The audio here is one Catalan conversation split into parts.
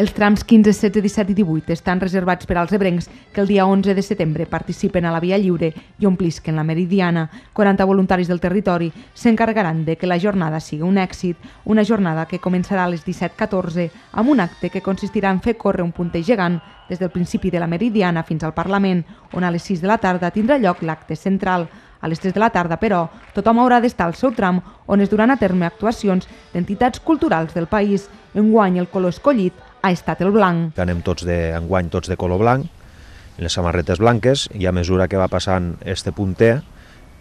Els trams 15, 16, 17 i 18 estan reservats per als ebrencs que el dia 11 de setembre participen a la Via Lliure i omplisquen la Meridiana. 40 voluntaris del territori s'encarregaran de que la jornada sigui un èxit, una jornada que començarà a les 17.14 amb un acte que consistirà en fer córrer un punter gegant des del principi de la Meridiana fins al Parlament, on a les 6 de la tarda tindrà lloc l'acte central. A les 3 de la tarda, però, tothom haurà d'estar al seu tram on es duran a terme actuacions d'entitats culturals del país. Enguany, el color escollit ha estat el blanc. Anem tots de, enguany tots de color blanc, les samarretes blanques, i a mesura que va passant este punter,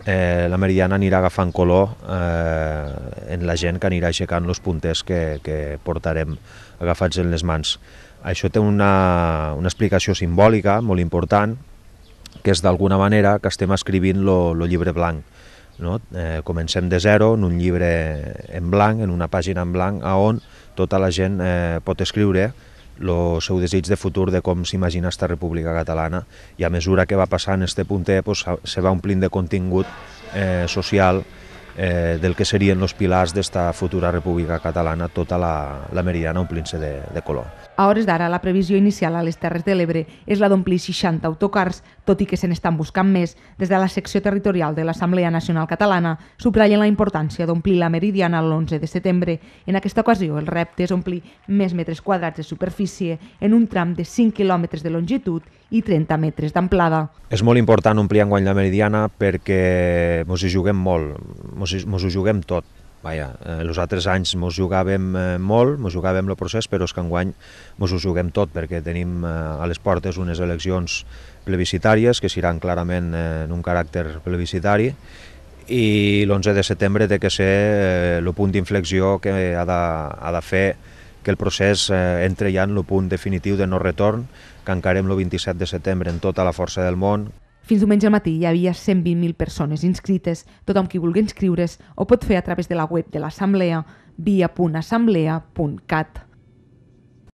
eh, la meridiana anirà agafant color eh, en la gent que anirà aixecant els punters que, que portarem agafats en les mans. Això té una, una explicació simbòlica molt important, que és d'alguna manera que estem escrivint lo, llibre blanc no? Eh, comencem de zero en un llibre en blanc, en una pàgina en blanc, a on tota la gent eh, pot escriure el seu desig de futur de com s'imagina esta república catalana i a mesura que va passant este punter pues, se va omplint de contingut eh, social eh, del que serien els pilars d'esta futura república catalana, tota la, la meridiana omplint-se de, de color. A hores d'ara, la previsió inicial a les Terres de l'Ebre és la d'omplir 60 autocars, tot i que se n'estan buscant més. Des de la secció territorial de l'Assemblea Nacional Catalana subratllen la importància d'omplir la Meridiana l'11 de setembre. En aquesta ocasió, el repte és omplir més metres quadrats de superfície en un tram de 5 quilòmetres de longitud i 30 metres d'amplada. És molt important omplir guany la Meridiana perquè ens hi juguem molt, ens hi juguem tot Vaja, eh, els altres anys ens jugàvem eh, molt, ens jugàvem el procés, però és que enguany ens ho juguem tot, perquè tenim eh, a les portes unes eleccions plebiscitàries que seran clarament eh, en un caràcter plebiscitari i l'11 de setembre té que ser eh, el eh, punt d'inflexió que ha de, ha de fer que el procés eh, entre ja en el punt definitiu de no retorn, que encarem el 27 de setembre en tota la força del món. Fins diumenge al matí hi havia 120.000 persones inscrites. Tothom qui vulgui inscriure's ho pot fer a través de la web de l'Assemblea via.assemblea.cat.